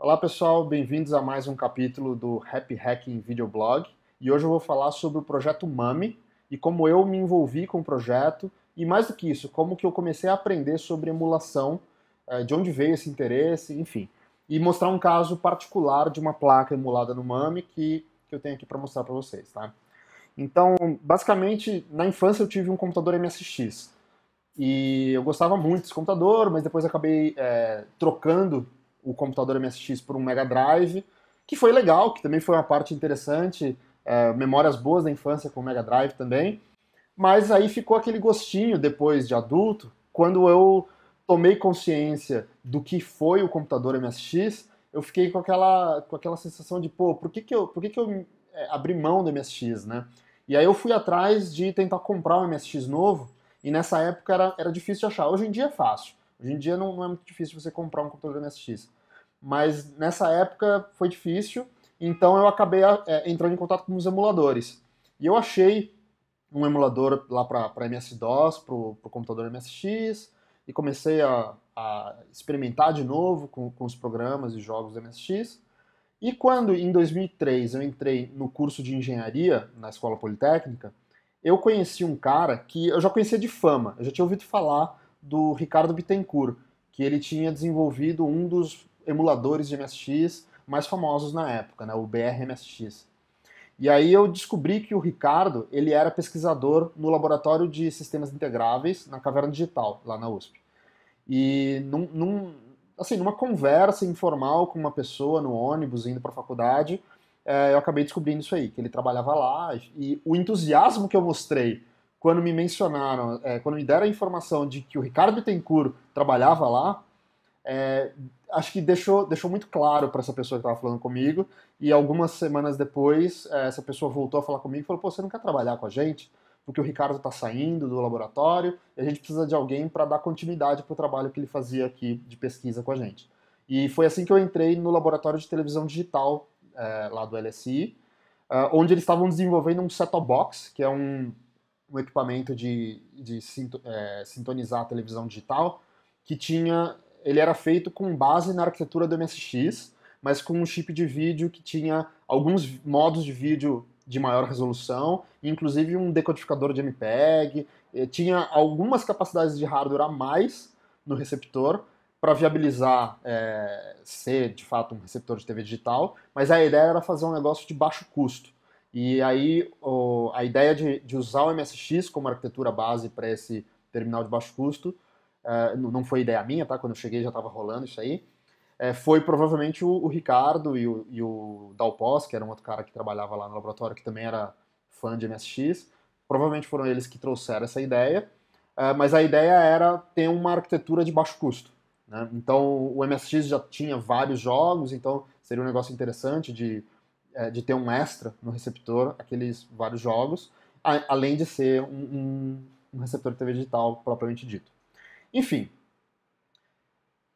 Olá pessoal, bem-vindos a mais um capítulo do Happy Hacking Videoblog. E hoje eu vou falar sobre o projeto Mami e como eu me envolvi com o projeto e mais do que isso, como que eu comecei a aprender sobre emulação, eh, de onde veio esse interesse, enfim. E mostrar um caso particular de uma placa emulada no Mami que, que eu tenho aqui para mostrar para vocês, tá? Então, basicamente, na infância eu tive um computador MSX. E eu gostava muito desse computador, mas depois acabei é, trocando o computador MSX por um Mega Drive, que foi legal, que também foi uma parte interessante, é, memórias boas da infância com o Mega Drive também. Mas aí ficou aquele gostinho depois de adulto, quando eu tomei consciência do que foi o computador MSX, eu fiquei com aquela, com aquela sensação de, pô, por que, que eu, por que que eu é, abri mão do MSX, né? E aí eu fui atrás de tentar comprar um MSX novo, e nessa época era, era difícil de achar. Hoje em dia é fácil. Hoje em dia não, não é muito difícil você comprar um computador MSX mas nessa época foi difícil, então eu acabei é, entrando em contato com os emuladores. E eu achei um emulador lá para MS-DOS, para o computador MSX, e comecei a, a experimentar de novo com, com, os programas e jogos do MSX. E quando, em 2003, eu entrei no curso de engenharia na Escola Politécnica, eu conheci um cara que eu já conhecia de fama, eu já tinha ouvido falar do Ricardo Bittencourt, que ele tinha desenvolvido um dos emuladores de MSX mais famosos na época, né, o BRMSX. E aí eu descobri que o Ricardo, ele era pesquisador no Laboratório de Sistemas Integráveis na Caverna Digital, lá na USP. E num, num assim, numa conversa informal com uma pessoa no ônibus indo para a faculdade, é, eu acabei descobrindo isso aí, que ele trabalhava lá. E o entusiasmo que eu mostrei quando me mencionaram, é, quando me deram a informação de que o Ricardo Bittencourt trabalhava lá, é, acho que deixou, deixou muito claro para essa pessoa que estava falando comigo. E algumas semanas depois, eh, essa pessoa voltou a falar comigo e falou: Pô, você não quer trabalhar com a gente? Porque o Ricardo está saindo do laboratório e a gente precisa de alguém para dar continuidade para o trabalho que ele fazia aqui de pesquisa com a gente. E foi assim que eu entrei no laboratório de televisão digital é, lá do LSI, é, eh, onde eles estavam desenvolvendo um set-top box, que é um, um equipamento de, de sinto, é, sintonizar a televisão digital, que tinha ele era feito com base na arquitetura do MSX, mas com um chip de vídeo que tinha alguns modos de vídeo de maior resolução, inclusive um decodificador de MPEG, eh, tinha algumas capacidades de hardware a mais no receptor para viabilizar é, ser de fato um receptor de TV digital, mas a ideia era fazer um negócio de baixo custo. E aí o, a ideia de, de usar o MSX como arquitetura base para esse terminal de baixo custo uh, não foi ideia minha, tá? Quando eu cheguei já estava rolando isso aí. É, foi provavelmente o, o, Ricardo e o, e o Dalpós, que era um outro cara que trabalhava lá no laboratório, que também era fã de MSX. Provavelmente foram eles que trouxeram essa ideia, uh, mas a ideia era ter uma arquitetura de baixo custo. Né? Então o MSX já tinha vários jogos, então seria um negócio interessante de, é, de ter um extra no receptor, aqueles vários jogos, a, além de ser um, um, um receptor de TV digital propriamente dito. Enfim,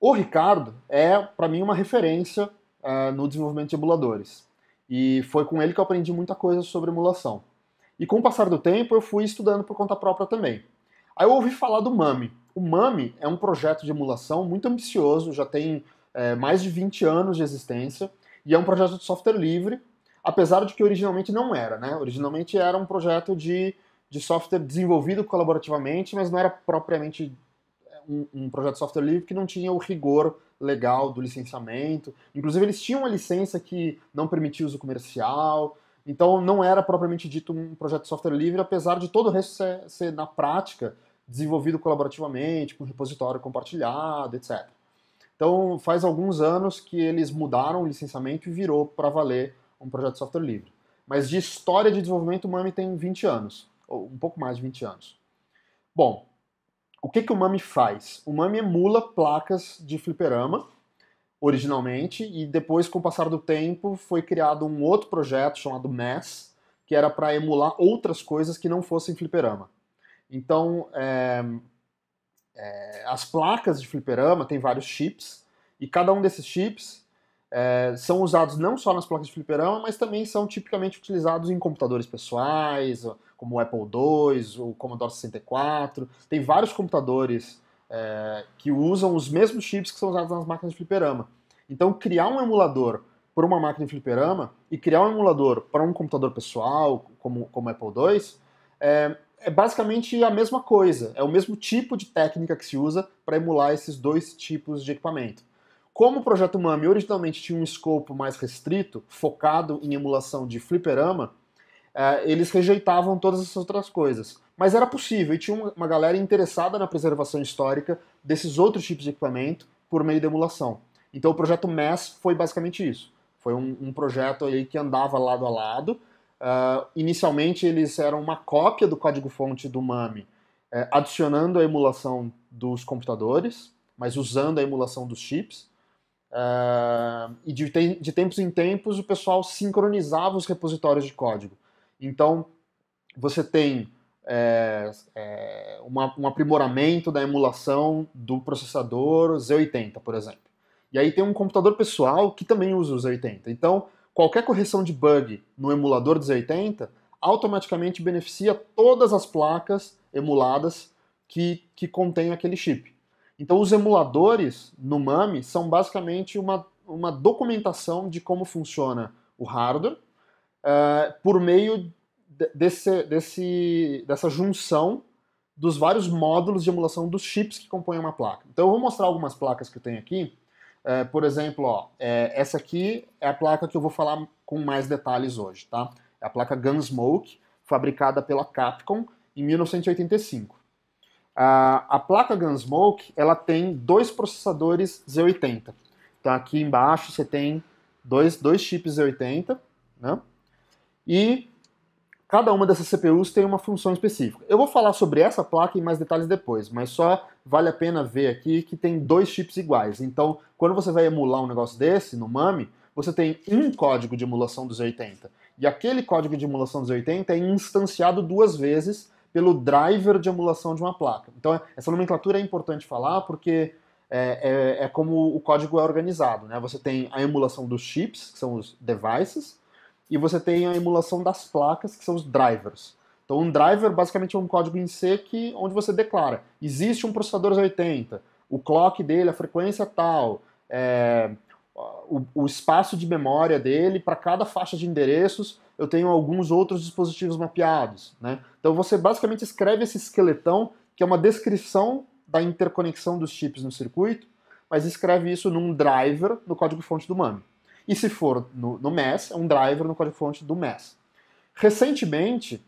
o Ricardo é, para mim, uma referência uh, no desenvolvimento de emuladores. E foi com ele que eu aprendi muita coisa sobre emulação. E com o passar do tempo, eu fui estudando por conta própria também. Aí eu ouvi falar do MAMI. O MAMI é um projeto de emulação muito ambicioso, já tem é, mais de 20 anos de existência, e é um projeto de software livre, apesar de que originalmente não era, né? Originalmente era um projeto de, de software desenvolvido colaborativamente, mas não era propriamente um, um projeto de software livre que não tinha o rigor legal do licenciamento. Inclusive, eles tinham uma licença que não permitia uso comercial. Então, não era propriamente dito um projeto de software livre, apesar de todo o resto ser, ser na prática desenvolvido colaborativamente, com repositório compartilhado, etc. Então, faz alguns anos que eles mudaram o licenciamento e virou para valer um projeto de software livre. Mas de história de desenvolvimento, o MAMI tem 20 anos, ou um pouco mais de 20 anos. Bom, o que, que o MAME faz? O MAME emula placas de fliperama, originalmente, e depois, com o passar do tempo, foi criado um outro projeto chamado MESS, que era para emular outras coisas que não fossem fliperama. Então, é, é, as placas de fliperama têm vários chips, e cada um desses chips é, são usados não só nas placas de fliperama, mas também são tipicamente utilizados em computadores pessoais, como o Apple II, o Commodore 64. Tem vários computadores é, que usam os mesmos chips que são usados nas máquinas de fliperama. Então, criar um emulador para uma máquina de fliperama e criar um emulador para um computador pessoal, como o Apple II, é, é basicamente a mesma coisa, é o mesmo tipo de técnica que se usa para emular esses dois tipos de equipamento. Como o projeto MAMI originalmente tinha um escopo mais restrito, focado em emulação de fliperama, é, eles rejeitavam todas essas outras coisas. Mas era possível, e tinha uma galera interessada na preservação histórica desses outros tipos de equipamento por meio de emulação. Então o projeto MES foi basicamente isso. Foi um, um projeto aí que andava lado a lado. Uh, inicialmente eles eram uma cópia do código-fonte do MAMI, é, adicionando a emulação dos computadores, mas usando a emulação dos chips. Uh, e de, te de tempos em tempos o pessoal sincronizava os repositórios de código. Então, você tem é, é, uma, um aprimoramento da emulação do processador Z80, por exemplo. E aí tem um computador pessoal que também usa o Z80. Então, qualquer correção de bug no emulador do Z80 automaticamente beneficia todas as placas emuladas que, que contém aquele chip. Então, os emuladores no MAME são basicamente uma, uma documentação de como funciona o hardware eh, por meio desse, desse, dessa junção dos vários módulos de emulação dos chips que compõem uma placa. Então eu vou mostrar algumas placas que eu tenho aqui. Eh, por exemplo, ó, é, essa aqui é a placa que eu vou falar com mais detalhes hoje, tá? É a placa Gunsmoke, fabricada pela Capcom em 1985. Uh, a placa Gunsmoke ela tem dois processadores Z80. Então tá aqui embaixo você tem dois, dois chips Z80, né? E cada uma dessas CPUs tem uma função específica. Eu vou falar sobre essa placa em mais detalhes depois, mas só vale a pena ver aqui que tem dois chips iguais. Então, quando você vai emular um negócio desse no MAME, você tem um código de emulação dos 80. E aquele código de emulação dos 80 é instanciado duas vezes pelo driver de emulação de uma placa. Então, essa nomenclatura é importante falar porque é, é, é como o código é organizado. Né? Você tem a emulação dos chips, que são os devices, e você tem a emulação das placas, que são os drivers. Então, um driver basicamente é um código em C que, onde você declara: existe um processador 80, o clock dele, a frequência tal, é, o, o, espaço de memória dele, para cada faixa de endereços, eu tenho alguns outros dispositivos mapeados. Né? Então, você basicamente escreve esse esqueletão, que é uma descrição da interconexão dos chips no circuito, mas escreve isso num driver no código-fonte do MAME. E se for no, no MES, é um driver no código-fonte do MES. Recentemente,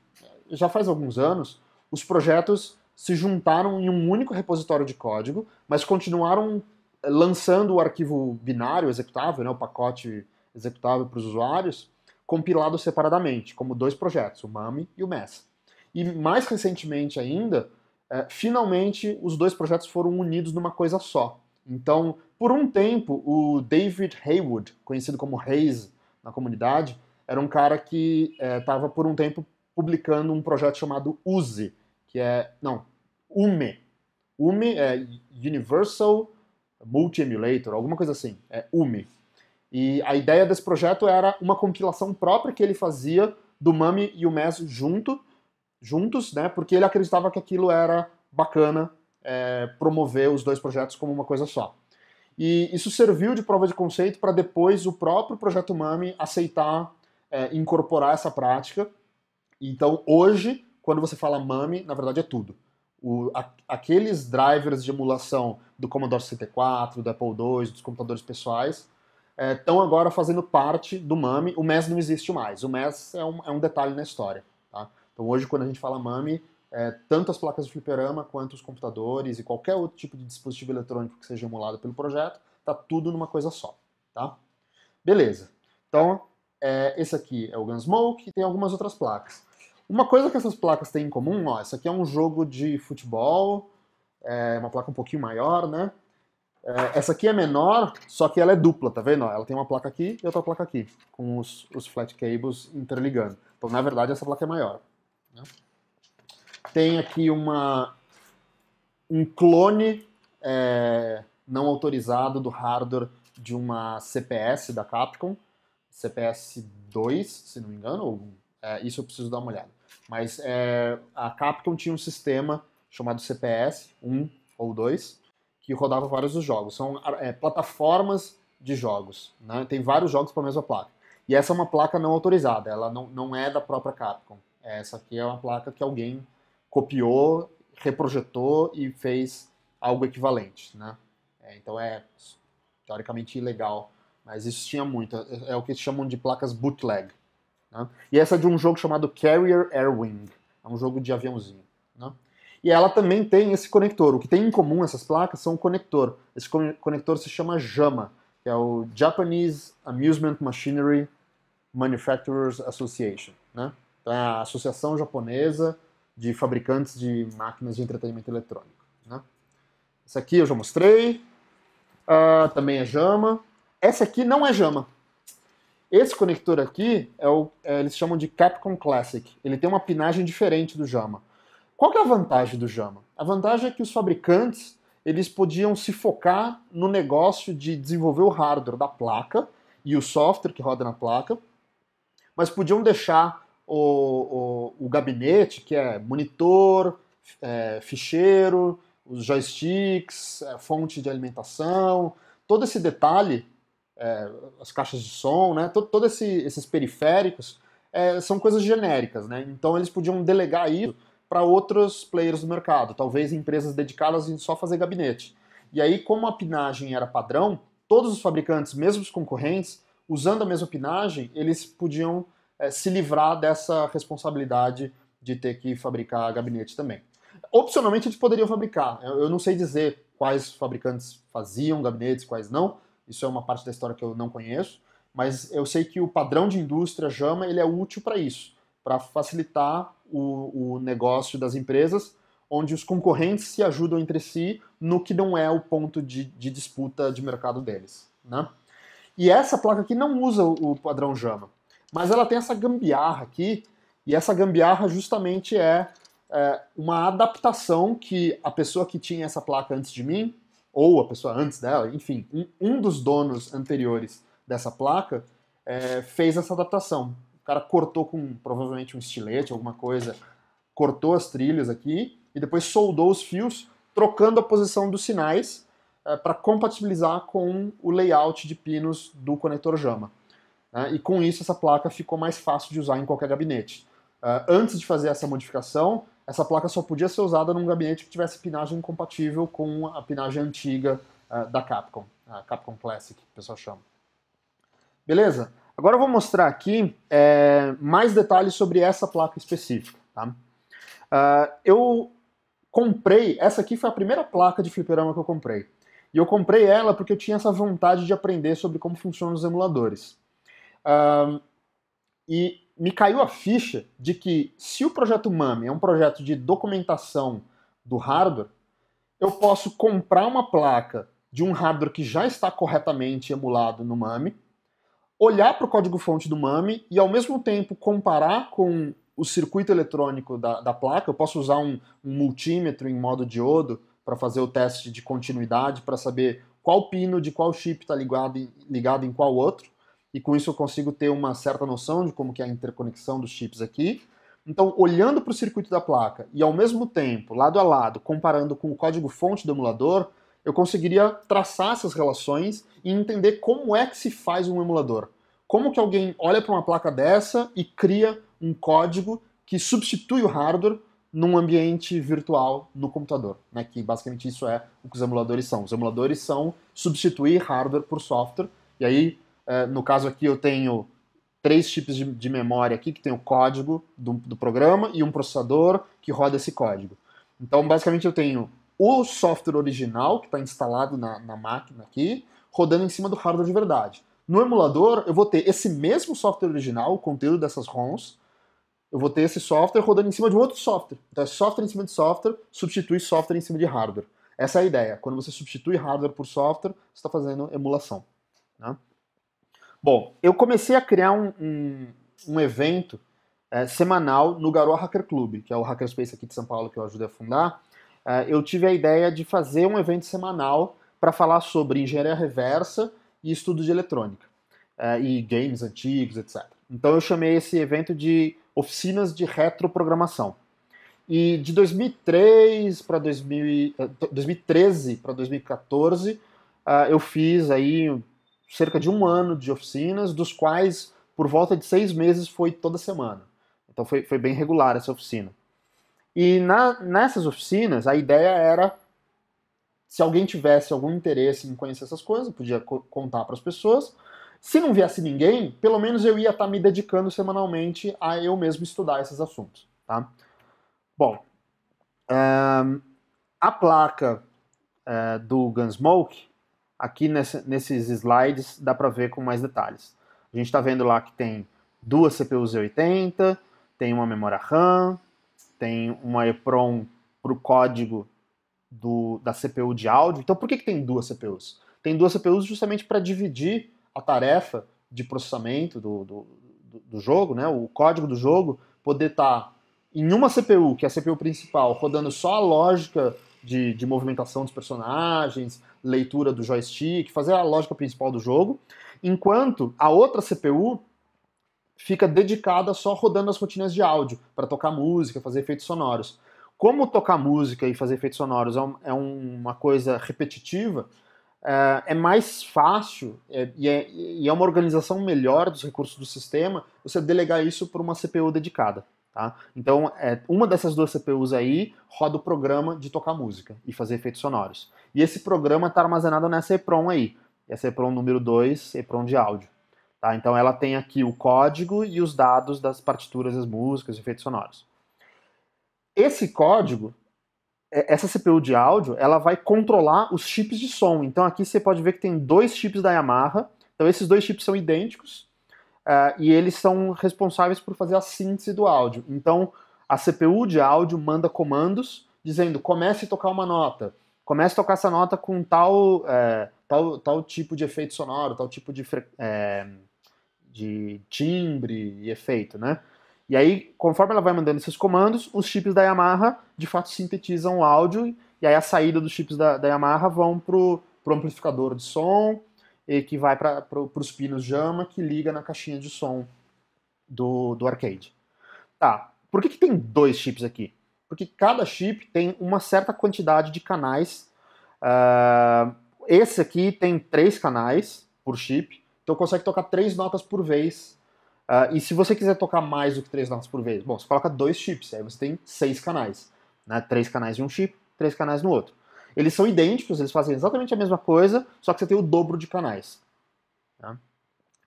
já faz alguns anos, os projetos se juntaram em um único repositório de código, mas continuaram eh, lançando o arquivo binário executável, né, o pacote executável para os usuários, compilado separadamente, como dois projetos, o MAMI e o MES. E mais recentemente ainda, eh, finalmente os dois projetos foram unidos numa coisa só, então, por um tempo, o David Haywood, conhecido como Hayes na comunidade, era um cara que estava é, por um tempo publicando um projeto chamado USE, que é. Não, UME. UME é Universal Multi Emulator, alguma coisa assim. É UME. E a ideia desse projeto era uma compilação própria que ele fazia do Mami e o Mes junto, juntos, né? Porque ele acreditava que aquilo era bacana é, promover os dois projetos como uma coisa só. E isso serviu de prova de conceito para depois o próprio projeto Mami aceitar é, incorporar essa prática. Então, hoje, quando você fala Mami, na verdade é tudo. O, a, aqueles drivers de emulação do Commodore 64, do Apple II, dos computadores pessoais, estão é, agora fazendo parte do MAME. O MES não existe mais. O MES é um, é um detalhe na história. Tá? Então hoje, quando a gente fala MAME, é, tanto as placas de fliperama quanto os computadores e qualquer outro tipo de dispositivo eletrônico que seja emulado pelo projeto, tá tudo numa coisa só, tá? Beleza. Então, é, esse aqui é o Gunsmoke e tem algumas outras placas. Uma coisa que essas placas têm em comum, ó, essa aqui é um jogo de futebol, é uma placa um pouquinho maior, né? É, essa aqui é menor, só que ela é dupla, tá vendo? Ela tem uma placa aqui e outra placa aqui, com os, os flat cables interligando. Então, na verdade, essa placa é maior. Né? tem aqui uma, um clone é, não autorizado do hardware de uma CPS da Capcom, CPS 2, se não me engano, ou, é, isso eu preciso dar uma olhada. Mas é, a Capcom tinha um sistema chamado CPS 1 ou 2, que rodava vários dos jogos. São é, plataformas de jogos. Né? Tem vários jogos para a mesma placa. E essa é uma placa não autorizada, ela não, não é da própria Capcom. Essa aqui é uma placa que alguém copiou, reprojetou e fez algo equivalente, né? É, então é teoricamente ilegal, mas isso tinha muito. É, é o que chamam de placas bootleg. Né? E essa é de um jogo chamado Carrier Air Wing, é um jogo de aviãozinho. Né? E ela também tem esse conector. O que tem em comum essas placas são o conector. Esse conector se chama JAMA, que é o Japanese Amusement Machinery Manufacturers Association, né? Então é a associação japonesa de fabricantes de máquinas de entretenimento eletrônico. Né? Essa aqui eu já mostrei, uh, também é Jama. Essa aqui não é Jama. Esse conector aqui, é o, é, eles chamam de Capcom Classic. Ele tem uma pinagem diferente do Jama. Qual que é a vantagem do Jama? A vantagem é que os fabricantes eles podiam se focar no negócio de desenvolver o hardware da placa e o software que roda na placa, mas podiam deixar o, o, o gabinete, que é monitor, é, ficheiro, os joysticks, é, fonte de alimentação, todo esse detalhe, é, as caixas de som, né? todo esse, esses periféricos é, são coisas genéricas, né? Então eles podiam delegar isso para outros players do mercado, talvez empresas dedicadas em só fazer gabinete. E aí, como a pinagem era padrão, todos os fabricantes, mesmo os concorrentes, usando a mesma pinagem, eles podiam é, se livrar dessa responsabilidade de ter que fabricar gabinete também. Opcionalmente, eles poderiam fabricar. Eu, eu não sei dizer quais fabricantes faziam gabinetes, quais não. Isso é uma parte da história que eu não conheço. Mas eu sei que o padrão de indústria JAMA ele é útil para isso, para facilitar o, o negócio das empresas onde os concorrentes se ajudam entre si no que não é o ponto de, de, disputa de mercado deles. Né? E essa placa aqui não usa o padrão JAMA. Mas ela tem essa gambiarra aqui, e essa gambiarra justamente é, é uma adaptação que a pessoa que tinha essa placa antes de mim, ou a pessoa antes dela, enfim, um, um dos donos anteriores dessa placa, é, fez essa adaptação. O cara cortou com provavelmente um estilete, alguma coisa, cortou as trilhas aqui e depois soldou os fios, trocando a posição dos sinais é, para compatibilizar com o layout de pinos do conector JAMA. Né? E com isso, essa placa ficou mais fácil de usar em qualquer gabinete. Uh, antes de fazer essa modificação, essa placa só podia ser usada num gabinete que tivesse pinagem compatível com a pinagem antiga uh, da Capcom, a Capcom Classic, que o pessoal chama. Beleza? Agora eu vou mostrar aqui é, mais detalhes sobre essa placa específica. Tá? Uh, eu comprei, essa aqui foi a primeira placa de fliperama que eu comprei. E eu comprei ela porque eu tinha essa vontade de aprender sobre como funcionam os emuladores. Um, e me caiu a ficha de que se o projeto MAME é um projeto de documentação do hardware, eu posso comprar uma placa de um hardware que já está corretamente emulado no MAME, olhar para o código-fonte do MAME e, ao mesmo tempo, comparar com o circuito eletrônico da, da placa. Eu posso usar um, um multímetro em modo diodo para fazer o teste de continuidade, para saber qual pino de qual chip está ligado, ligado em qual outro e com isso eu consigo ter uma certa noção de como que é a interconexão dos chips aqui. Então, olhando para o circuito da placa e ao mesmo tempo, lado a lado, comparando com o código-fonte do emulador, eu conseguiria traçar essas relações e entender como é que se faz um emulador. Como que alguém olha para uma placa dessa e cria um código que substitui o hardware num ambiente virtual no computador, né? Que basicamente isso é o que os emuladores são. Os emuladores são substituir hardware por software. E aí eh, no caso aqui eu tenho três tipos de, de memória aqui, que tem o código do, do, programa e um processador que roda esse código. Então, basicamente, eu tenho o software original que está instalado na, na máquina aqui, rodando em cima do hardware de verdade. No emulador, eu vou ter esse mesmo software original, o conteúdo dessas ROMs, eu vou ter esse software rodando em cima de um outro software. Então é software em cima de software, substitui software em cima de hardware. Essa é a ideia. Quando você substitui hardware por software, você está fazendo emulação. Né? Bom, eu comecei a criar um, um, um evento é, semanal no Garoa Hacker Club, que é o hackerspace aqui de São Paulo que eu ajudei a fundar. É, eu tive a ideia de fazer um evento semanal para falar sobre engenharia reversa e estudos de eletrônica, é, e games antigos, etc. Então eu chamei esse evento de Oficinas de Retroprogramação. E de 2003 para 2013 para 2014, eu fiz aí cerca de um ano de oficinas, dos quais por volta de seis meses foi toda semana. Então foi, foi bem regular essa oficina. E na, nessas oficinas, a ideia era se alguém tivesse algum interesse em conhecer essas coisas, podia co contar para as pessoas. Se não viesse ninguém, pelo menos eu ia estar tá me dedicando semanalmente a eu mesmo estudar esses assuntos. Tá? Bom, é, a placa é, do Gunsmoke Aqui nesses slides dá para ver com mais detalhes. A gente está vendo lá que tem duas CPUs Z80, tem uma memória RAM, tem uma EPROM para o código do, da CPU de áudio. Então por que, que tem duas CPUs? Tem duas CPUs justamente para dividir a tarefa de processamento do, do, do, jogo, né? o código do jogo, poder estar tá em uma CPU, que é a CPU principal, rodando só a lógica de, de movimentação dos personagens, leitura do joystick, fazer a lógica principal do jogo, enquanto a outra CPU fica dedicada só rodando as rotinas de áudio, para tocar música, fazer efeitos sonoros. Como tocar música e fazer efeitos sonoros é, um, é uma coisa repetitiva, é, é mais fácil é, e, é, e é uma organização melhor dos recursos do sistema você delegar isso para uma CPU dedicada. Tá? Então, é, uma dessas duas CPUs aí roda o programa de tocar música e fazer efeitos sonoros. E esse programa está armazenado nessa EPROM aí. Essa EPROM número 2, EPROM de áudio. Tá? Então, ela tem aqui o código e os dados das partituras, as músicas, efeitos sonoros. Esse código, é, essa CPU de áudio, ela vai controlar os chips de som. Então, aqui você pode ver que tem dois chips da Yamaha. Então, esses dois chips são idênticos uh, e eles são responsáveis por fazer a síntese do áudio. Então, a CPU de áudio manda comandos dizendo comece a tocar uma nota, comece a tocar essa nota com tal, é, tal, tal tipo de efeito sonoro, tal tipo de, é, de timbre e efeito, né? E aí, conforme ela vai mandando esses comandos, os chips da Yamaha de fato sintetizam o áudio e aí a saída dos chips da, da Yamaha vão para pro amplificador de som e que vai para pro, os pinos Jama que liga na caixinha de som do, do arcade. Tá, por que, que tem dois chips aqui? Porque cada chip tem uma certa quantidade de canais. Uh, esse aqui tem três canais por chip, então consegue tocar três notas por vez. Uh, e se você quiser tocar mais do que três notas por vez, bom, você coloca dois chips, aí você tem seis canais. Né? Três canais em um chip, três canais no outro. Eles são idênticos, eles fazem exatamente a mesma coisa, só que você tem o dobro de canais. Tá?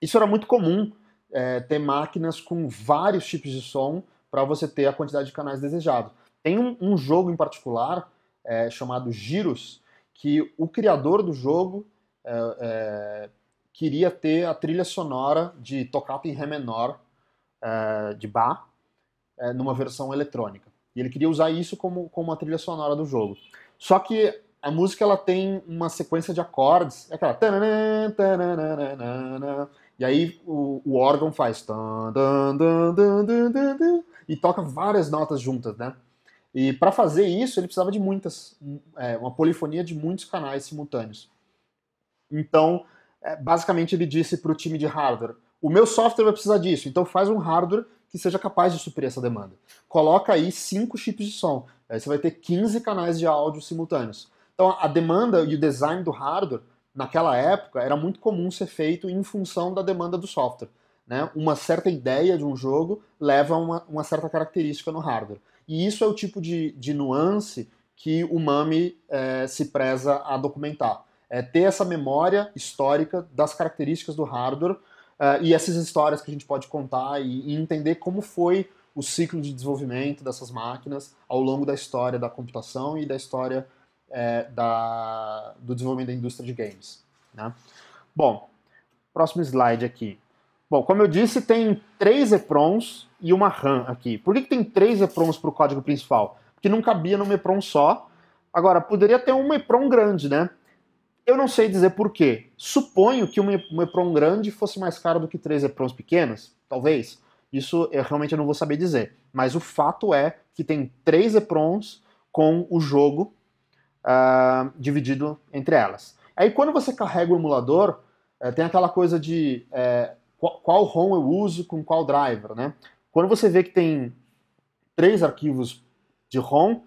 Isso era muito comum é, ter máquinas com vários tipos de som para você ter a quantidade de canais desejado. Tem um, um jogo em particular é, chamado Giros que o criador do jogo é, é, queria ter a trilha sonora de tocata em ré menor é, de Bach é, numa versão eletrônica. E ele queria usar isso como, como a trilha sonora do jogo. Só que a música ela tem uma sequência de acordes, é aquela e aí o, o órgão faz e toca várias notas juntas, né? E para fazer isso ele precisava de muitas, é, uma polifonia de muitos canais simultâneos. Então, é, basicamente ele disse para o time de hardware: o meu software vai precisar disso, então faz um hardware que seja capaz de suprir essa demanda. Coloca aí cinco chips de som. É, você vai ter 15 canais de áudio simultâneos. Então a demanda e o design do hardware, naquela época, era muito comum ser feito em função da demanda do software. Né? Uma certa ideia de um jogo leva a uma, uma certa característica no hardware. E isso é o tipo de, de nuance que o MAMI é, se preza a documentar. É ter essa memória histórica das características do hardware é, e essas histórias que a gente pode contar e, e entender como foi o ciclo de desenvolvimento dessas máquinas ao longo da história da computação e da história é, da, do desenvolvimento da indústria de games. Né? Bom, próximo slide aqui. Bom, como eu disse, tem três EPROMs e uma RAM aqui. Por que, que tem três EPROMs para o código principal? Porque não cabia num EPROM só. Agora, poderia ter um EPROM grande, né? Eu não sei dizer por quê. Suponho que um EPROM grande fosse mais caro do que três EPROMs pequenas, talvez. Isso eu realmente não vou saber dizer. Mas o fato é que tem três EPROMs com o jogo uh, dividido entre elas. Aí quando você carrega o emulador, uh, tem aquela coisa de uh, qual, qual ROM eu uso com qual driver, né? Quando você vê que tem três arquivos de ROM,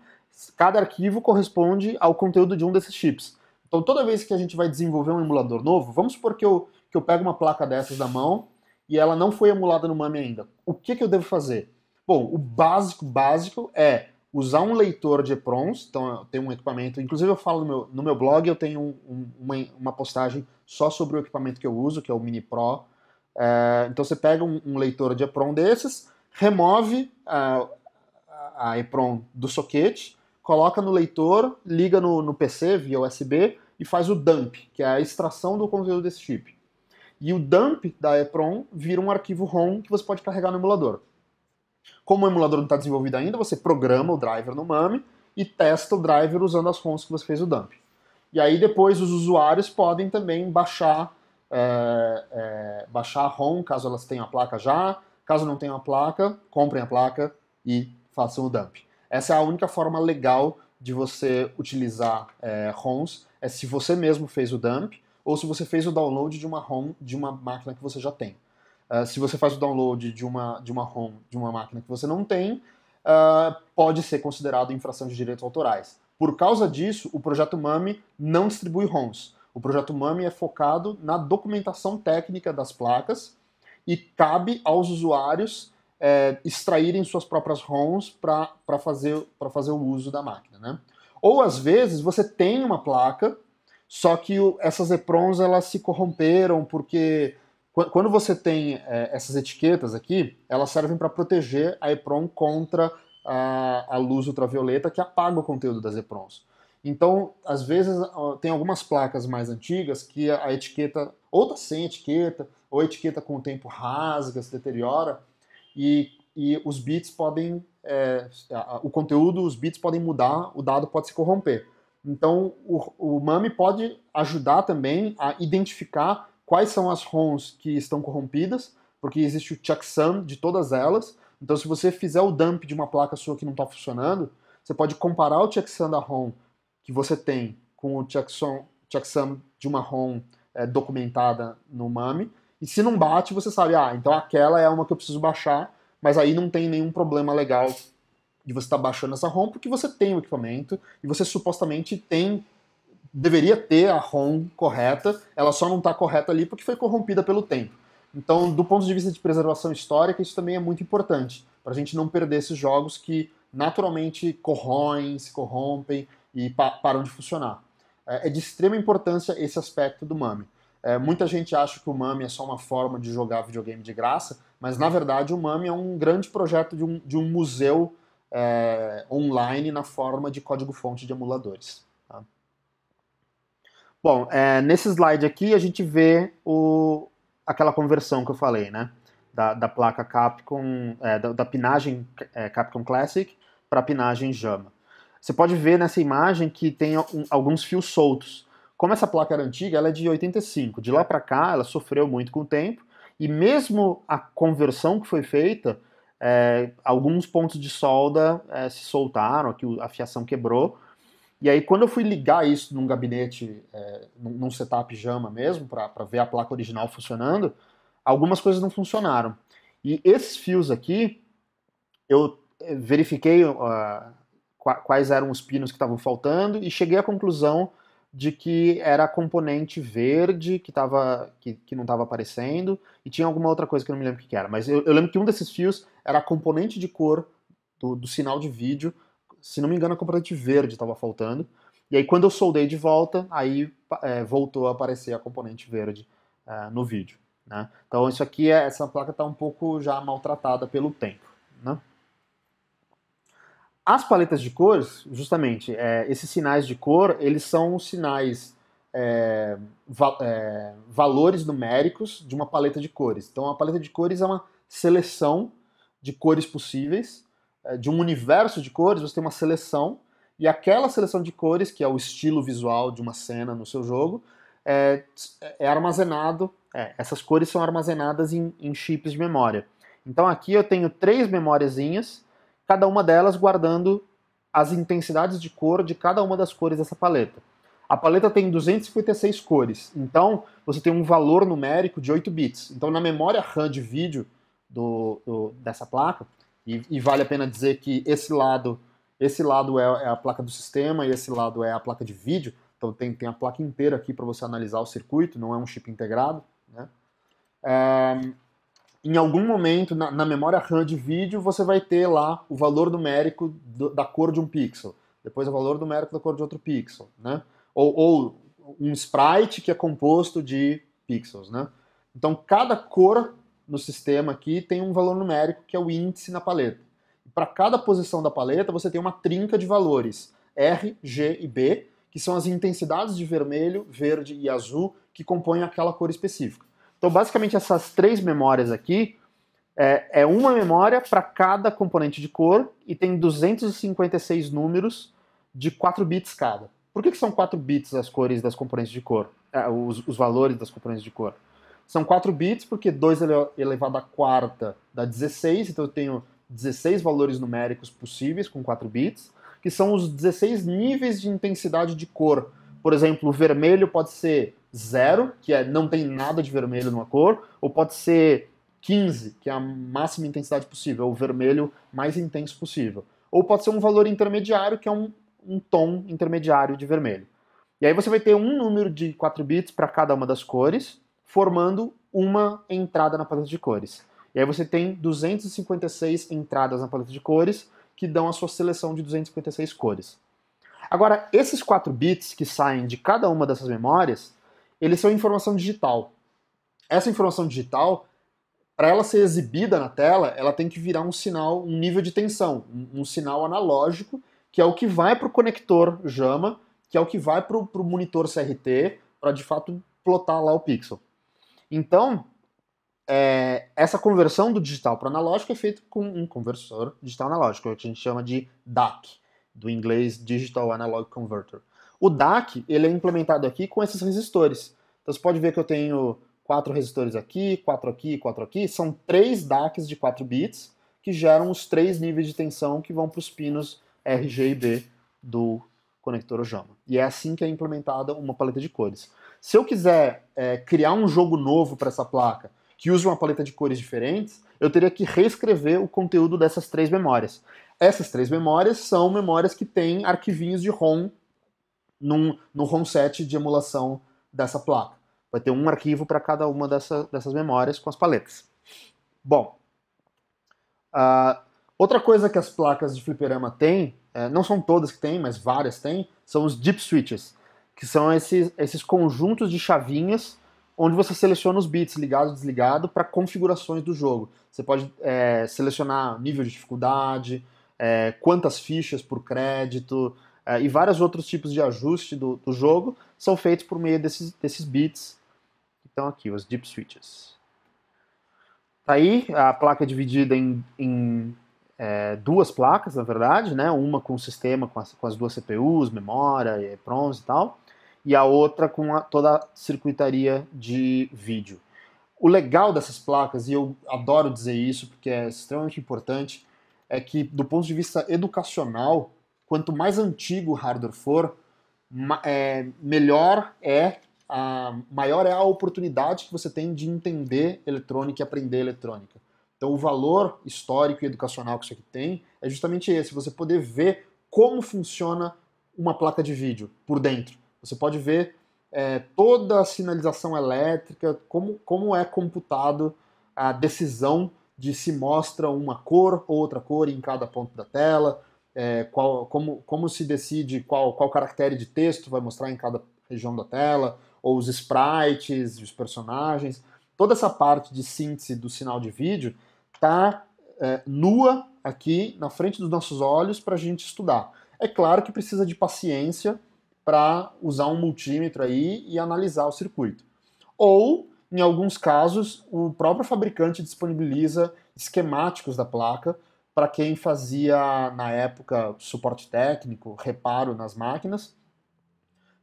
cada arquivo corresponde ao conteúdo de um desses chips. Então toda vez que a gente vai desenvolver um emulador novo, vamos supor que eu, que eu pego uma placa dessas na mão e ela não foi emulada no MAME ainda. O que, que eu devo fazer? Bom, o básico, básico é usar um leitor de EPROMs, então tem um equipamento, inclusive eu falo no meu, no meu blog, eu tenho um, uma, uma, postagem só sobre o equipamento que eu uso, que é o Mini Pro. É, então você pega um, um, leitor de EPROM desses, remove é, a, a EPROM do soquete, coloca no leitor, liga no, no PC via USB e faz o dump, que é a extração do conteúdo desse chip. E o dump da EEPROM vira um arquivo ROM que você pode carregar no emulador. Como o emulador não está desenvolvido ainda, você programa o driver no MAME e testa o driver usando as ROMs que você fez o dump. E aí depois os usuários podem também baixar, é, é, baixar a ROM, caso elas tenham a placa já. Caso não tenham a placa, comprem a placa e façam o dump. Essa é a única forma legal de você utilizar é, ROMs, é se você mesmo fez o dump ou se você fez o download de uma ROM de uma máquina que você já tem. Uh, se você faz o download de uma, de uma ROM de uma máquina que você não tem, uh, pode ser considerado infração de direitos autorais. Por causa disso, o projeto MAMI não distribui ROMs. O projeto MAMI é focado na documentação técnica das placas e cabe aos usuários é, extraírem suas próprias ROMs para fazer, fazer o uso da máquina. Né? Ou às vezes você tem uma placa só que o, essas EPROMs elas se corromperam porque quando você tem é, essas etiquetas aqui, elas servem para proteger a EPROM contra a, a, luz ultravioleta que apaga o conteúdo das EPROMs. Então, às vezes, tem algumas placas mais antigas que a, a etiqueta, ou está sem etiqueta, ou a etiqueta com o tempo rasga, se deteriora, e, e os bits podem, é, o conteúdo, os bits podem mudar, o dado pode se corromper. Então, o, o MAMI pode ajudar também a identificar quais são as ROMs que estão corrompidas, porque existe o checksum de todas elas. Então, se você fizer o dump de uma placa sua que não está funcionando, você pode comparar o checksum da ROM que você tem com o checksum, checksum de uma ROM é, documentada no MAMI. E se não bate, você sabe, ah, então aquela é uma que eu preciso baixar, mas aí não tem nenhum problema legal de você estar tá baixando essa ROM, porque você tem o equipamento e você supostamente tem deveria ter a ROM correta, ela só não está correta ali porque foi corrompida pelo tempo. Então, do ponto de vista de preservação histórica, isso também é muito importante, para a gente não perder esses jogos que naturalmente corroem, se corrompem e pa param de funcionar. É, é de extrema importância esse aspecto do MAME. É, muita gente acha que o MAME é só uma forma de jogar videogame de graça, mas na verdade o MAME é um grande projeto de um, de um museu é, online na forma de código-fonte de emuladores. Tá? Bom, é, nesse slide aqui a gente vê o, aquela conversão que eu falei, né? Da, da placa Capcom, é, da, da, pinagem é, Capcom Classic para a pinagem Jama. Você pode ver nessa imagem que tem um, alguns fios soltos. Como essa placa era antiga, ela é de 85. De lá para cá, ela sofreu muito com o tempo. E mesmo a conversão que foi feita, é, alguns pontos de solda é, se soltaram, aqui a fiação quebrou. E aí, quando eu fui ligar isso num gabinete, é, num setup Jama mesmo, para ver a placa original funcionando, algumas coisas não funcionaram. E esses fios aqui, eu é, verifiquei uh, quais eram os pinos que estavam faltando e cheguei à conclusão de que era componente verde que, tava, que, que não estava aparecendo e tinha alguma outra coisa que eu não me lembro o que era. Mas eu, eu, lembro que um desses fios era componente de cor do, do sinal de vídeo. Se não me engano, a componente verde estava faltando. E aí quando eu soldei de volta, aí é, voltou a aparecer a componente verde é, no vídeo. Né? Então isso aqui, é, essa placa está um pouco já maltratada pelo tempo. Né? As paletas de cores, justamente, é, esses sinais de cor, eles são sinais, é, va é, valores numéricos de uma paleta de cores. Então, a paleta de cores é uma seleção de cores possíveis, é, de um universo de cores, você tem uma seleção, e aquela seleção de cores, que é o estilo visual de uma cena no seu jogo, é, é armazenado, é, essas cores são armazenadas em, em chips de memória. Então aqui eu tenho três memóriazinhas, cada uma delas guardando as intensidades de cor de cada uma das cores dessa paleta. A paleta tem 256 cores, então você tem um valor numérico de 8 bits. Então, na memória RAM de vídeo do, do dessa placa, e, e, vale a pena dizer que esse lado, esse lado é, é, a placa do sistema e esse lado é a placa de vídeo, então tem, tem a placa inteira aqui para você analisar o circuito, não é um chip integrado. Né? É em algum momento na, na, memória RAM de vídeo você vai ter lá o valor numérico do, da cor de um pixel, depois o valor numérico da cor de outro pixel, né? Ou, ou, um sprite que é composto de pixels, né? Então cada cor no sistema aqui tem um valor numérico que é o índice na paleta. Para cada posição da paleta você tem uma trinca de valores R, G e B, que são as intensidades de vermelho, verde e azul que compõem aquela cor específica. Então, basicamente, essas três memórias aqui é, é uma memória para cada componente de cor e tem 256 números de 4 bits cada. Por que, que são 4 bits as cores das componentes de cor? É, os, os valores das componentes de cor? São 4 bits porque 2 elevado a quarta dá 16, então eu tenho 16 valores numéricos possíveis com 4 bits, que são os 16 níveis de intensidade de cor. Por exemplo, o vermelho pode ser 0, que é não tem nada de vermelho numa cor, ou pode ser 15, que é a máxima intensidade possível, o vermelho mais intenso possível. Ou pode ser um valor intermediário, que é um, um tom intermediário de vermelho. E aí você vai ter um número de 4 bits para cada uma das cores, formando uma entrada na paleta de cores. E aí você tem 256 entradas na paleta de cores, que dão a sua seleção de 256 cores. Agora, esses 4 bits que saem de cada uma dessas memórias, eles são informação digital. Essa informação digital, para ela ser exibida na tela, ela tem que virar um sinal, um nível de tensão, um, um sinal analógico, que é o que vai para o conector JAMA, que é o que vai para o monitor CRT, para de fato plotar lá o pixel. Então, é, essa conversão do digital para analógico é feita com um conversor digital analógico, que a gente chama de DAC, do inglês Digital Analog Converter. O DAC, ele é implementado aqui com esses resistores. Então você pode ver que eu tenho quatro resistores aqui, quatro aqui, quatro aqui. São três DACs de 4 bits que geram os três níveis de tensão que vão para os pinos R, G e B do conector Ojama. E é assim que é implementada uma paleta de cores. Se eu quiser é, criar um jogo novo para essa placa, que use uma paleta de cores diferentes, eu teria que reescrever o conteúdo dessas três memórias. Essas três memórias são memórias que têm arquivinhos de ROM num, no ROM set de emulação dessa placa. Vai ter um arquivo para cada uma dessa, dessas memórias com as paletas. Bom, uh, outra coisa que as placas de fliperama têm, é, não são todas que têm, mas várias têm, são os deep switches, que são esses, esses conjuntos de chavinhas onde você seleciona os bits ligado e desligado para configurações do jogo. Você pode é, selecionar nível de dificuldade, é, quantas fichas por crédito, é, e vários outros tipos de ajuste do, do jogo são feitos por meio desses, desses bits que estão aqui, os deep switches. Tá aí a placa é dividida em, em é, duas placas, na verdade, né? uma com o sistema, com as, com as duas CPUs, memória, e e tal, e a outra com a, toda a circuitaria de vídeo. O legal dessas placas, e eu adoro dizer isso porque é extremamente importante, é que do ponto de vista educacional, quanto mais antigo o hardware for, é, melhor é a, maior é a oportunidade que você tem de entender eletrônica e aprender eletrônica. Então, o valor histórico e educacional que isso aqui tem é justamente esse: você poder ver como funciona uma placa de vídeo por dentro. Você pode ver é, toda a sinalização elétrica, como, como é computado a decisão de se mostra uma cor ou outra cor em cada ponto da tela, é, qual, como, como se decide qual, qual caractere de texto vai mostrar em cada região da tela, ou os sprites, os personagens. Toda essa parte de síntese do sinal de vídeo está é, nua aqui na frente dos nossos olhos para a gente estudar. É claro que precisa de paciência para usar um multímetro aí e analisar o circuito. Ou, em alguns casos, o próprio fabricante disponibiliza esquemáticos da placa para quem fazia, na época, suporte técnico, reparo nas máquinas.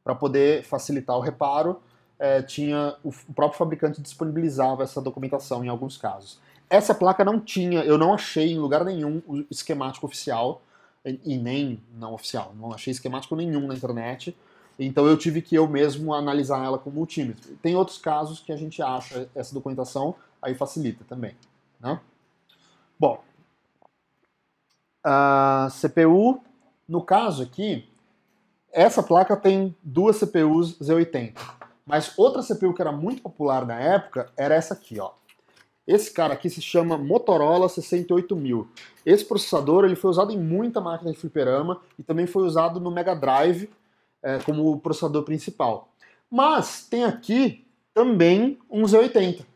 Para poder facilitar o reparo, é, tinha o próprio fabricante disponibilizava essa documentação em alguns casos. Essa placa não tinha, eu não achei em lugar nenhum o esquemático oficial, e, e nem não oficial, não achei esquemático nenhum na internet. Então eu tive que eu mesmo analisar ela com multímetro. Tem outros casos que a gente acha essa documentação, aí facilita também. Né? Bom, a CPU, no caso aqui, essa placa tem duas CPUs Z80. Mas outra CPU que era muito popular na época era essa aqui, ó. Esse cara aqui se chama Motorola 68000. Esse processador ele foi usado em muita máquina de fliperama e também foi usado no Mega Drive é, como processador principal. Mas tem aqui também um Z80.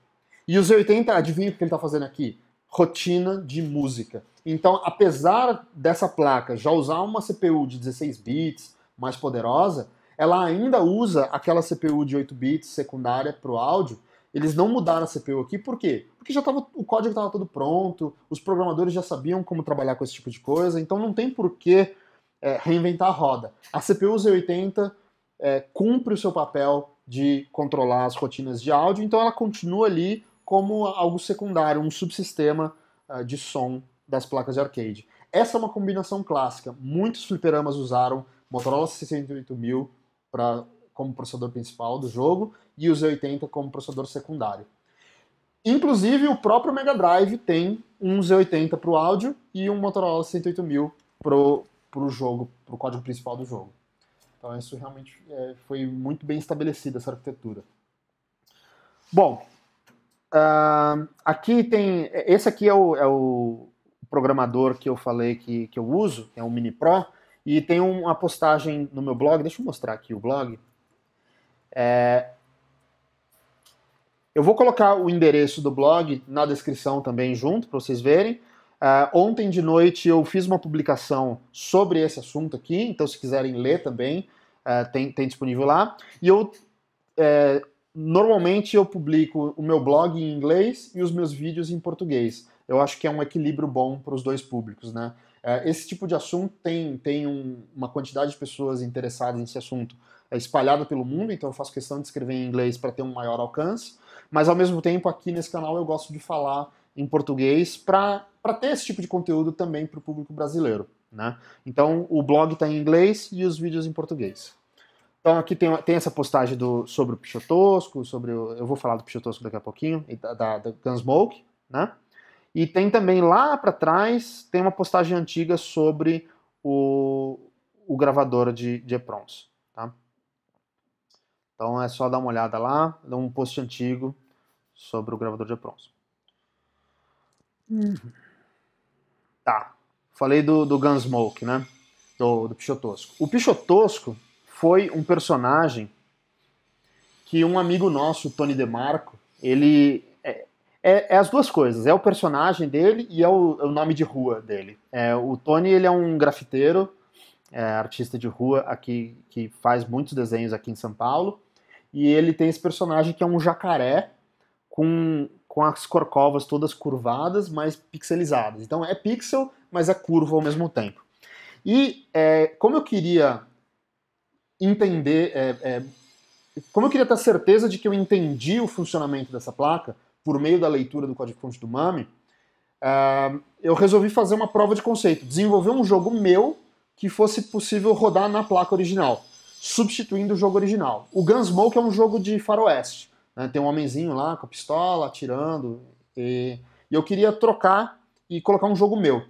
E o Z80, adivinha o que ele está fazendo aqui? Rotina de música. Então, apesar dessa placa já usar uma CPU de 16 bits mais poderosa, ela ainda usa aquela CPU de 8 bits secundária para o áudio. Eles não mudaram a CPU aqui, por quê? Porque já tava, o código estava todo pronto, os programadores já sabiam como trabalhar com esse tipo de coisa, então não tem por que é, reinventar a roda. A CPU Z80 é, cumpre o seu papel de controlar as rotinas de áudio, então ela continua ali como algo secundário, um subsistema uh, de som das placas de arcade. Essa é uma combinação clássica. Muitos fliperamas usaram Motorola 68000 para como processador principal do jogo e o Z80 como processador secundário. Inclusive, o próprio Mega Drive tem um Z80 para o áudio e um Motorola 68000 para o jogo, para o código principal do jogo. Então, isso realmente é, foi muito bem estabelecida, essa arquitetura. Bom, uh, aqui tem. Esse aqui é o, é o programador que eu falei que, que eu uso, que é o Mini Pro, e tem uma postagem no meu blog, deixa eu mostrar aqui o blog. É... Eu vou colocar o endereço do blog na descrição também junto, para vocês verem. Uh, ontem de noite eu fiz uma publicação sobre esse assunto aqui, então se quiserem ler também, uh, tem, tem, disponível lá. E eu, é, normalmente eu publico o meu blog em inglês e os meus vídeos em português eu acho que é um equilíbrio bom para os dois públicos, né? É, esse tipo de assunto tem, tem um, uma quantidade de pessoas interessadas nesse assunto é, espalhada pelo mundo, então eu faço questão de escrever em inglês para ter um maior alcance, mas ao mesmo tempo aqui nesse canal eu gosto de falar em português para ter esse tipo de conteúdo também para o público brasileiro. Né? Então o blog está em inglês e os vídeos em português. Então aqui tem, tem essa postagem do, sobre o Pichotosco, sobre o, eu vou falar do Pichotosco daqui a pouquinho, da, da, da Gunsmoke, né? E tem também lá para trás, tem uma postagem antiga sobre o, o gravador de, de Eprons. Tá? Então é só dar uma olhada lá, dá um post antigo sobre o gravador de Eprons. Uhum. Tá, falei do, do Gunsmoke, né? Do, do Pichotosco. O Pichotosco foi um personagem que um amigo nosso, Tony DeMarco, ele é, é, as duas coisas. É o personagem dele e é o, é o nome de rua dele. É, o Tony ele é um grafiteiro, é, artista de rua aqui que faz muitos desenhos aqui em São Paulo. E ele tem esse personagem que é um jacaré com, com as corcovas todas curvadas, mas pixelizadas. Então é pixel, mas é curva ao mesmo tempo. E é, como eu queria entender, é, como eu queria ter certeza de que eu entendi o funcionamento dessa placa, por meio da leitura do Código Fonte do MAME, uh, ah, eu resolvi fazer uma prova de conceito, desenvolver um jogo meu que fosse possível rodar na placa original, substituindo o jogo original. O Gunsmoke é um jogo de faroeste, né? tem um homenzinho lá com a pistola, atirando, e, e, eu queria trocar e colocar um jogo meu.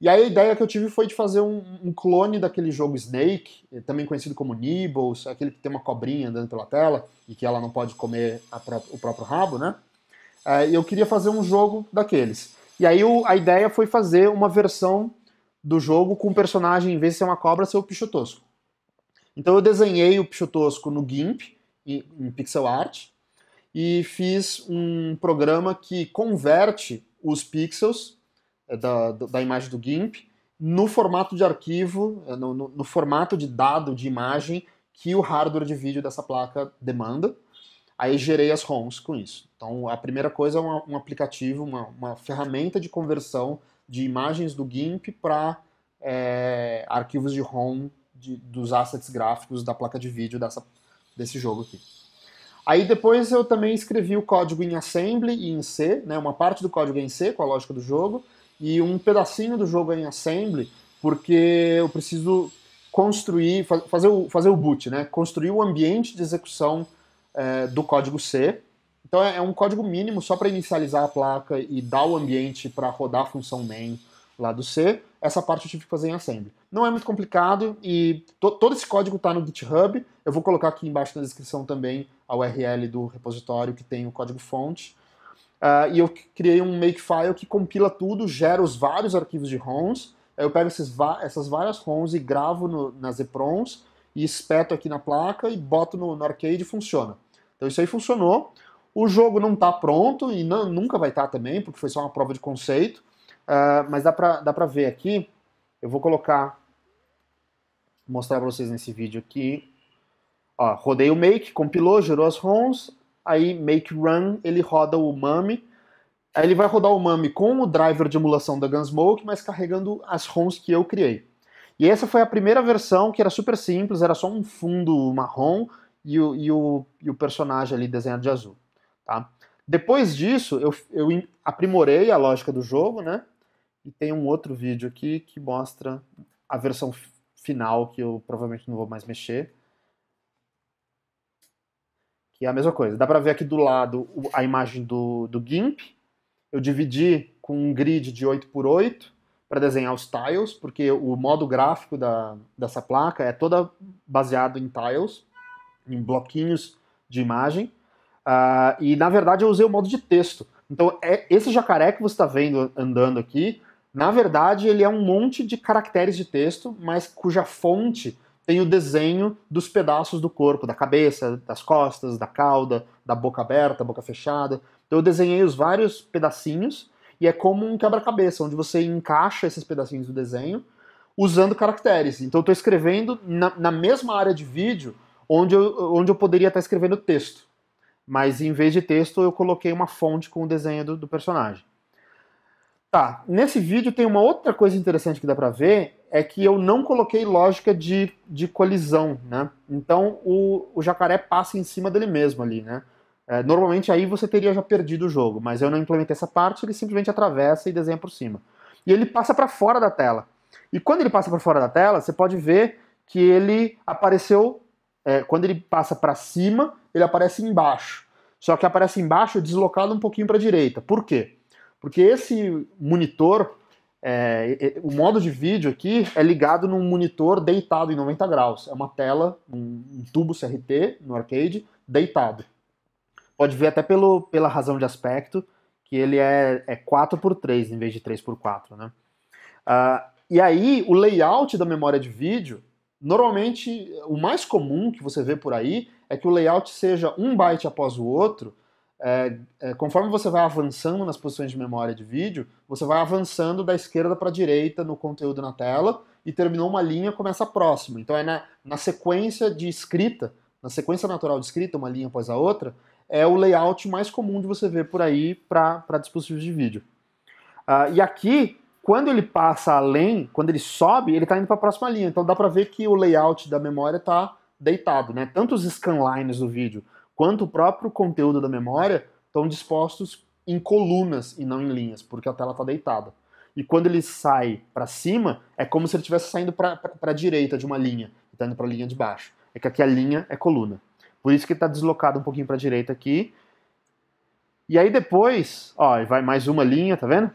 E aí a ideia que eu tive foi de fazer um, um clone daquele jogo Snake, também conhecido como Nibbles, aquele que tem uma cobrinha andando pela tela e que ela não pode comer o próprio rabo, né? É, e eu queria fazer um jogo daqueles. E aí o, a ideia foi fazer uma versão do jogo com o personagem, em vez de ser uma cobra, ser o Pichotosco. Então eu desenhei o Pichotosco no GIMP, em, em pixel art, e fiz um programa que converte os pixels é, da, da imagem do GIMP no formato de arquivo, é, no, no, no formato de dado de imagem que o hardware de vídeo dessa placa demanda. Aí gerei as ROMs com isso. Então, a primeira coisa é um, um aplicativo, uma, uma, ferramenta de conversão de imagens do GIMP para é, arquivos de ROM de, dos assets gráficos da placa de vídeo dessa, desse jogo aqui. Aí depois eu também escrevi o código em assembly e em C, né, uma parte do código é em C com a lógica do jogo e um pedacinho do jogo é em assembly, porque eu preciso construir, fazer o, fazer o boot, né, construir o ambiente de execução é, do código C. Então é, é um código mínimo só para inicializar a placa e dar o ambiente para rodar a função main lá do C. Essa parte eu tive que fazer em assembly. Não é muito complicado e to todo esse código está no GitHub. Eu vou colocar aqui embaixo na descrição também a URL do repositório que tem o código fonte. Uh, e eu criei um makefile que compila tudo, gera os vários arquivos de ROMs. Eu pego esses, essas várias ROMs e gravo no, nas EPROMs e espeto aqui na placa e boto no, no arcade e funciona. Então isso aí funcionou. O jogo não está pronto e não, nunca vai estar tá também, porque foi só uma prova de conceito. Uh, mas dá para dá pra ver aqui. Eu vou colocar, mostrar para vocês nesse vídeo aqui. Ó, rodei o make, compilou, gerou as ROMs, aí make run, ele roda o MAMI. Aí ele vai rodar o MAMI com o driver de emulação da Gunsmoke, mas carregando as ROMs que eu criei. E essa foi a primeira versão que era super simples, era só um fundo marrom e o, e o, e o personagem ali desenhado de azul. Tá? Depois disso, eu, eu aprimorei a lógica do jogo, né? E tem um outro vídeo aqui que mostra a versão final, que eu provavelmente não vou mais mexer. Que é a mesma coisa. Dá para ver aqui do lado a imagem do, do GIMP. Eu dividi com um grid de 8x8 para desenhar os tiles, porque o modo gráfico da, dessa placa é toda baseado em tiles, em bloquinhos de imagem. Uh, e na verdade eu usei o modo de texto. Então é, esse jacaré que você está vendo andando aqui, na verdade ele é um monte de caracteres de texto, mas cuja fonte tem o desenho dos pedaços do corpo, da cabeça, das costas, da cauda, da boca aberta, boca fechada. Então eu desenhei os vários pedacinhos e é como um quebra-cabeça, onde você encaixa esses pedacinhos do desenho usando caracteres. Então eu estou escrevendo na, na, mesma área de vídeo onde eu, onde eu poderia estar tá escrevendo texto. Mas em vez de texto, eu coloquei uma fonte com o desenho do, do personagem. Tá, nesse vídeo tem uma outra coisa interessante que dá para ver, é que eu não coloquei lógica de, de colisão, né? Então o, o jacaré passa em cima dele mesmo ali, né? É, normalmente aí você teria já perdido o jogo, mas eu não implementei essa parte, ele simplesmente atravessa e desenha por cima. E ele passa para fora da tela. E quando ele passa para fora da tela, você pode ver que ele apareceu. É, quando ele passa para cima, ele aparece embaixo. Só que aparece embaixo deslocado um pouquinho para a direita. Por quê? Porque esse monitor, é, o modo de vídeo aqui é ligado num monitor deitado em 90 graus. É uma tela, um, um tubo CRT no arcade, deitado pode ver até pelo, pela razão de aspecto, que ele é, é 4x3 em vez de 3x4, né? Uh, e aí, o layout da memória de vídeo, normalmente, o mais comum que você vê por aí é que o layout seja um byte após o outro. É, é, conforme você vai avançando nas posições de memória de vídeo, você vai avançando da esquerda para a direita no conteúdo na tela e terminou uma linha, começa a próxima. Então é na, na sequência de escrita, na sequência natural de escrita, uma linha após a outra, é o layout mais comum de você ver por aí para dispositivos de vídeo. Uh, e aqui, quando ele passa além, quando ele sobe, ele está indo para a próxima linha. Então dá para ver que o layout da memória está deitado. Né? Tanto os scanlines do vídeo quanto o próprio conteúdo da memória estão dispostos em colunas e não em linhas, porque a tela está deitada. E quando ele sai para cima, é como se ele estivesse saindo para a direita de uma linha, está indo para a linha de baixo. É que aqui a linha é coluna. Por isso que está deslocado um pouquinho para a direita aqui. E aí depois, ó, vai mais uma linha, tá vendo?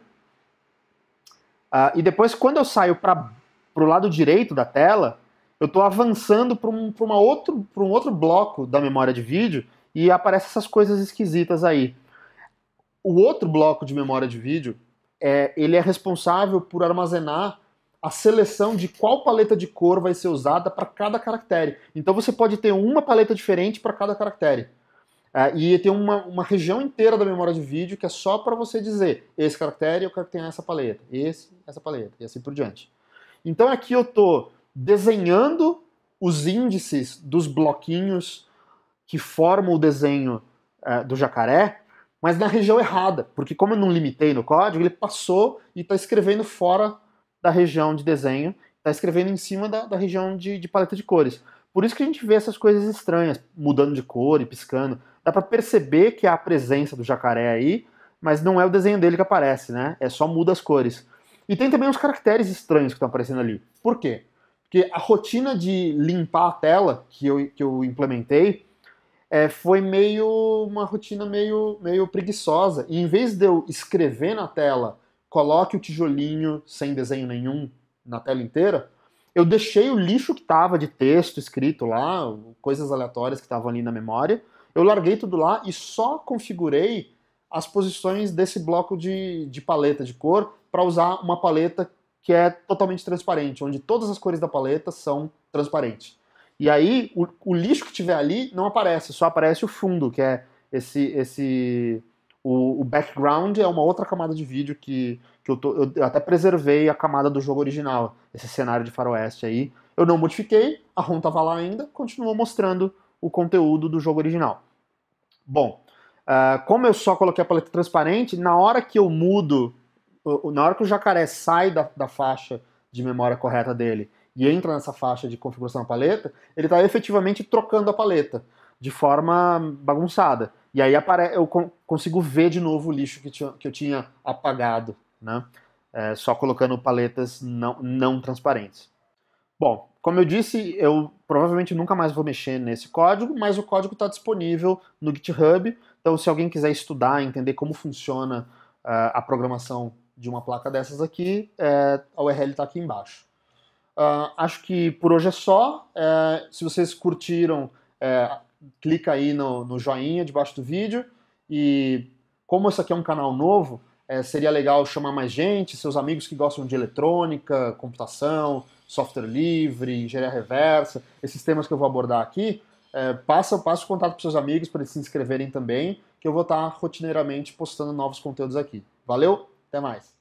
Ah, e depois, quando eu saio para o lado direito da tela, eu estou avançando para um, outro, um outro bloco da memória de vídeo e aparecem essas coisas esquisitas aí. O outro bloco de memória de vídeo, é, ele é responsável por armazenar a seleção de qual paleta de cor vai ser usada para cada caractere. Então você pode ter uma paleta diferente para cada caractere. É, e tem uma, uma região inteira da memória de vídeo que é só para você dizer esse caractere eu quero que tenha essa paleta, esse, essa paleta, e assim por diante. Então aqui eu estou desenhando os índices dos bloquinhos que formam o desenho é, do jacaré, mas na região errada, porque como eu não limitei no código, ele passou e está escrevendo fora da região de desenho, está escrevendo em cima da, da região de, de paleta de cores. Por isso que a gente vê essas coisas estranhas, mudando de cor e piscando. Dá para perceber que há a presença do jacaré aí, mas não é o desenho dele que aparece, né? É só muda as cores. E tem também uns caracteres estranhos que estão aparecendo ali. Por quê? Porque a rotina de limpar a tela que eu, que eu implementei é, foi meio uma rotina meio, meio preguiçosa. E em vez de eu escrever na tela coloque o tijolinho sem desenho nenhum na tela inteira, eu deixei o lixo que tava de texto escrito lá, coisas aleatórias que estavam ali na memória, eu larguei tudo lá e só configurei as posições desse bloco de, de paleta de cor para usar uma paleta que é totalmente transparente, onde todas as cores da paleta são transparentes. E aí o, o lixo que tiver ali não aparece, só aparece o fundo, que é esse esse o, o, background é uma outra camada de vídeo que, que eu, tô, eu até preservei a camada do jogo original, esse cenário de faroeste aí. Eu não modifiquei, a ROM estava lá ainda, continuou mostrando o conteúdo do jogo original. Bom, uh, como eu só coloquei a paleta transparente, na hora que eu mudo, na hora que o jacaré sai da, da faixa de memória correta dele e entra nessa faixa de configuração da paleta, ele está efetivamente trocando a paleta de forma bagunçada. E aí eu consigo ver de novo o lixo que, tinha, que eu tinha apagado, né? É, só colocando paletas não, não transparentes. Bom, como eu disse, eu provavelmente nunca mais vou mexer nesse código, mas o código está disponível no GitHub. Então, se alguém quiser estudar, entender como funciona uh, a programação de uma placa dessas aqui, é, a URL está aqui embaixo. Uh, acho que por hoje é só. É, se vocês curtiram é, clica aí no, no joinha debaixo do vídeo e como isso aqui é um canal novo, é, seria legal chamar mais gente, seus amigos que gostam de eletrônica, computação, software livre, engenharia reversa, esses temas que eu vou abordar aqui, é, passa, passa o contato para seus amigos para eles se inscreverem também, que eu vou estar tá rotineiramente postando novos conteúdos aqui. Valeu, até mais!